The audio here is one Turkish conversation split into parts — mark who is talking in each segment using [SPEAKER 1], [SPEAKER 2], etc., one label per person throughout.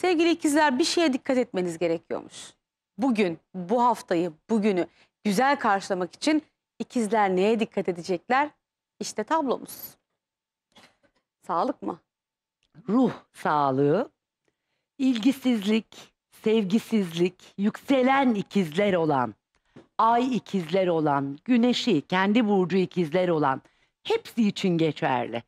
[SPEAKER 1] Sevgili ikizler bir şeye dikkat etmeniz gerekiyormuş. Bugün, bu haftayı, bugünü güzel karşılamak için ikizler neye dikkat edecekler? İşte tablomuz. Sağlık mı?
[SPEAKER 2] Ruh sağlığı, ilgisizlik, sevgisizlik, yükselen ikizler olan, ay ikizler olan, güneşi, kendi burcu ikizler olan hepsi için geçerli.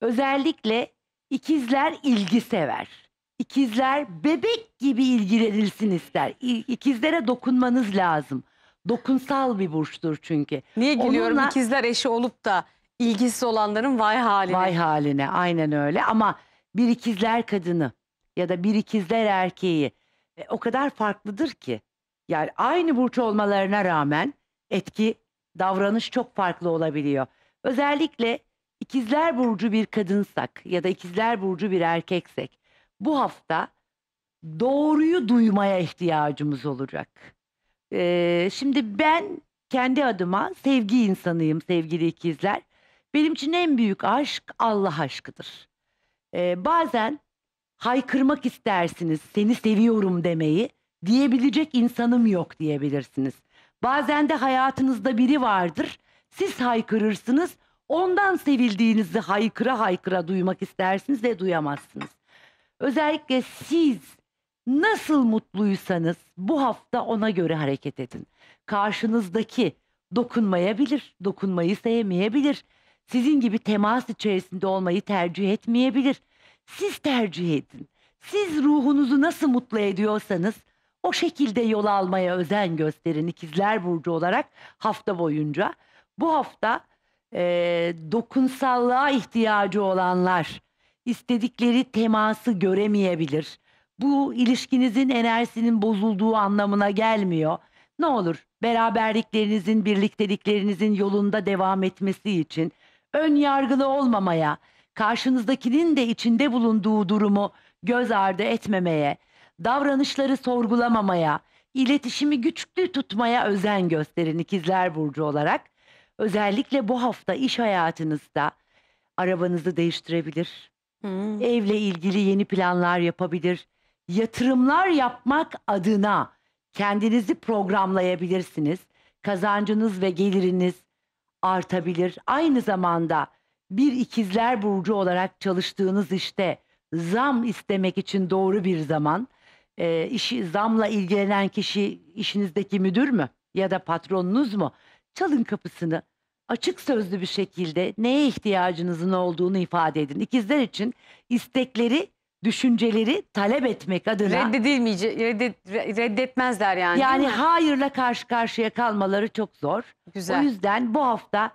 [SPEAKER 2] Özellikle ikizler ilgi sever İkizler bebek gibi ilgilenilsin ister. İkizlere dokunmanız lazım. Dokunsal bir burçtur çünkü. Niye gülüyorum Onunla- ikizler
[SPEAKER 1] eşi olup da ilgisiz olanların
[SPEAKER 2] vay haline. Vay haline aynen öyle ama bir ikizler kadını ya da bir ikizler erkeği e, o kadar farklıdır ki. Yani aynı burç olmalarına rağmen etki, davranış çok farklı olabiliyor. Özellikle ikizler burcu bir kadınsak ya da ikizler burcu bir erkeksek bu hafta doğruyu duymaya ihtiyacımız olacak. Ee, şimdi ben kendi adıma sevgi insanıyım sevgili ikizler. Benim için en büyük aşk Allah aşkıdır. Ee, bazen haykırmak istersiniz seni seviyorum demeyi diyebilecek insanım yok diyebilirsiniz. Bazen de hayatınızda biri vardır siz haykırırsınız ondan sevildiğinizi haykıra haykıra duymak istersiniz ve duyamazsınız. Özellikle siz nasıl mutluysanız bu hafta ona göre hareket edin. Karşınızdaki dokunmayabilir, dokunmayı sevmeyebilir. Sizin gibi temas içerisinde olmayı tercih etmeyebilir. Siz tercih edin. Siz ruhunuzu nasıl mutlu ediyorsanız o şekilde yol almaya özen gösterin ikizler burcu olarak hafta boyunca. Bu hafta e, dokunsallığa ihtiyacı olanlar, istedikleri teması göremeyebilir. Bu ilişkinizin enerjisinin bozulduğu anlamına gelmiyor. Ne olur beraberliklerinizin, birlikteliklerinizin yolunda devam etmesi için ön yargılı olmamaya, karşınızdakinin de içinde bulunduğu durumu göz ardı etmemeye, davranışları sorgulamamaya, iletişimi güçlü tutmaya özen gösterin ikizler burcu olarak. Özellikle bu hafta iş hayatınızda arabanızı değiştirebilir. Hıı. Evle ilgili yeni planlar yapabilir, yatırımlar yapmak adına kendinizi programlayabilirsiniz. Kazancınız ve geliriniz artabilir. Aynı zamanda bir ikizler burcu olarak çalıştığınız işte zam istemek için doğru bir zaman. Eee, işi zamla ilgilenen kişi işinizdeki müdür mü ya da patronunuz mu? Çalın kapısını açık sözlü bir şekilde neye ihtiyacınızın olduğunu ifade edin. İkizler için istekleri, düşünceleri talep etmek adına.
[SPEAKER 1] Reddedilmeyecek, reddet, reddetmezler yani. Yani
[SPEAKER 2] hayırla karşı karşıya kalmaları çok zor. Güzel. O yüzden bu hafta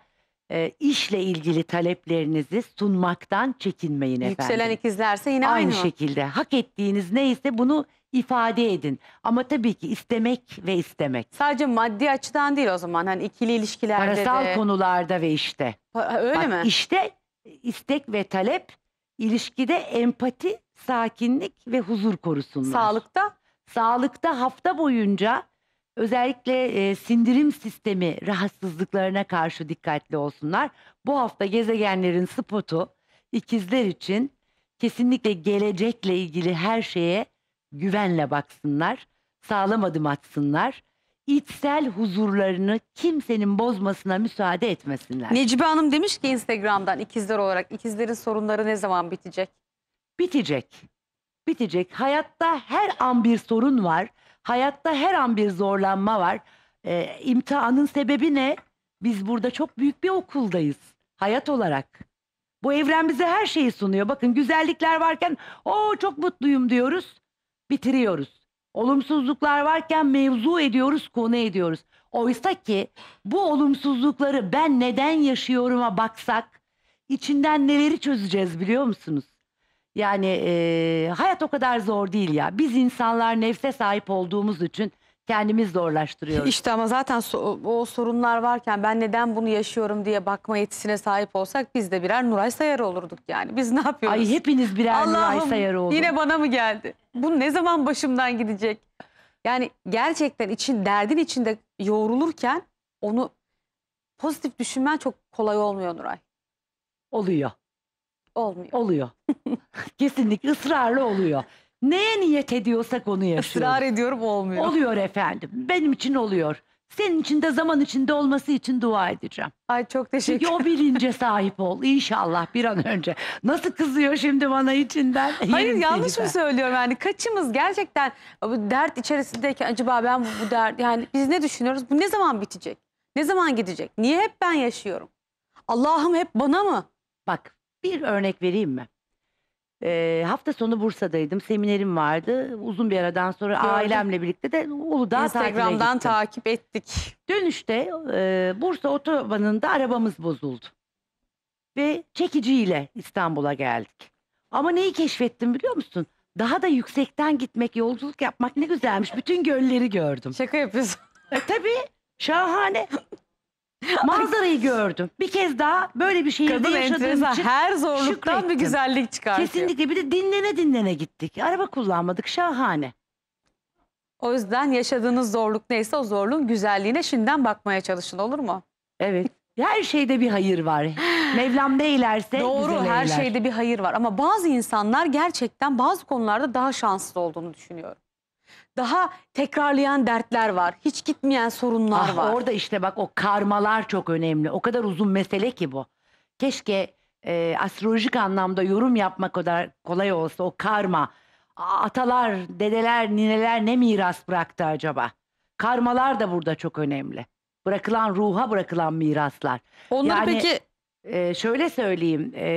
[SPEAKER 2] e, işle ilgili taleplerinizi sunmaktan çekinmeyin Yükselen efendim.
[SPEAKER 1] ikizlerse yine aynı. Aynı
[SPEAKER 2] şekilde hak ettiğiniz neyse bunu ifade edin. Ama tabii ki istemek ve istemek.
[SPEAKER 1] Sadece maddi açıdan değil o zaman hani ikili ilişkilerde Parasal de.
[SPEAKER 2] konularda ve işte.
[SPEAKER 1] Pa- öyle Bak, mi? İşte istek
[SPEAKER 2] ve talep, ilişkide empati, sakinlik ve huzur korusunlar. Sağlıkta? Sağlıkta hafta boyunca özellikle e, sindirim sistemi rahatsızlıklarına karşı dikkatli olsunlar. Bu hafta gezegenlerin spotu ikizler için kesinlikle gelecekle ilgili her şeye güvenle baksınlar, sağlam adım atsınlar. İçsel huzurlarını kimsenin bozmasına müsaade etmesinler.
[SPEAKER 1] Necibe Hanım demiş ki Instagram'dan ikizler olarak ikizlerin sorunları ne zaman bitecek? Bitecek. Bitecek. Hayatta
[SPEAKER 2] her an bir sorun var. Hayatta her an bir zorlanma var. Ee, imtihanın sebebi ne? Biz burada çok büyük bir okuldayız. Hayat olarak. Bu evren bize her şeyi sunuyor. Bakın güzellikler varken o çok mutluyum diyoruz bitiriyoruz. Olumsuzluklar varken mevzu ediyoruz, konu ediyoruz. Oysa ki bu olumsuzlukları ben neden yaşıyorum'a baksak içinden neleri çözeceğiz biliyor musunuz? Yani e, hayat o kadar zor değil
[SPEAKER 1] ya. Biz insanlar nefse sahip olduğumuz için kendimiz zorlaştırıyoruz. İşte ama zaten o sorunlar varken ben neden bunu yaşıyorum diye bakma yetisine sahip olsak biz de birer Nuray Sayar olurduk yani. Biz ne yapıyoruz? Ay hepiniz birer Nuray Sayar olduk. yine bana mı geldi? Bu ne zaman başımdan gidecek? Yani gerçekten için derdin içinde yoğrulurken onu pozitif düşünmen çok kolay olmuyor Nuray.
[SPEAKER 2] Oluyor. Olmuyor. Oluyor. Kesinlikle ısrarlı oluyor. Neye niyet ediyorsak onu yaşıyoruz. Israr ediyorum olmuyor. Oluyor efendim. Benim için oluyor. Senin için de zaman içinde olması için dua edeceğim. Ay çok teşekkür ederim. o bilince sahip ol inşallah
[SPEAKER 1] bir an önce. Nasıl kızıyor şimdi bana içinden? Hayır Yerim yanlış mı söylüyorum yani kaçımız gerçekten bu dert içerisindeyken acaba ben bu, bu dert yani biz ne düşünüyoruz? Bu ne zaman bitecek? Ne zaman gidecek? Niye hep ben yaşıyorum? Allah'ım hep bana mı?
[SPEAKER 2] Bak bir örnek vereyim mi? Ee, hafta sonu Bursa'daydım. Seminerim vardı. Uzun bir aradan sonra Gördüm. ailemle birlikte de Uludağ Instagram'dan takip ettik. Dönüşte e, Bursa otobanında arabamız bozuldu. Ve çekiciyle İstanbul'a geldik. Ama neyi keşfettim biliyor musun? Daha da yüksekten gitmek, yolculuk yapmak ne güzelmiş. Bütün gölleri gördüm. Şaka yapıyorsun. E, tabii. Şahane. Manzarayı gördüm. Bir kez daha böyle bir şehirde Kadın yaşadığım için her zorluktan bir güzellik çıkartıyor. Kesinlikle bir de dinlene dinlene gittik. Araba kullanmadık
[SPEAKER 1] şahane. O yüzden yaşadığınız zorluk neyse o zorluğun güzelliğine şimdiden bakmaya çalışın olur mu? Evet. Her şeyde bir hayır var. Mevlam ne ilerse Doğru her eyler. şeyde bir hayır var ama bazı insanlar gerçekten bazı konularda daha şanslı olduğunu düşünüyorum daha tekrarlayan dertler var. Hiç gitmeyen sorunlar ah, var.
[SPEAKER 2] Orada işte bak o karmalar çok önemli. O kadar uzun mesele ki bu. Keşke e, astrolojik anlamda yorum yapmak kadar kolay olsa o karma. Atalar, dedeler, nineler ne miras bıraktı acaba? Karmalar da burada çok önemli. Bırakılan ruha bırakılan miraslar. Onlar yani, peki... E, şöyle söyleyeyim. E,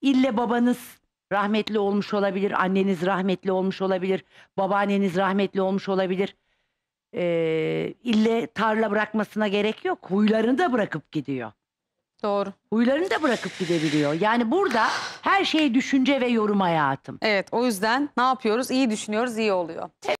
[SPEAKER 2] ille babanız Rahmetli olmuş olabilir, anneniz rahmetli olmuş olabilir, babaanneniz rahmetli olmuş olabilir. Ee, ille tarla bırakmasına gerek yok. Huylarını da bırakıp gidiyor. Doğru. Huylarını da bırakıp gidebiliyor.
[SPEAKER 1] Yani burada her şey düşünce ve yorum hayatım. Evet o yüzden ne yapıyoruz? İyi düşünüyoruz, iyi oluyor.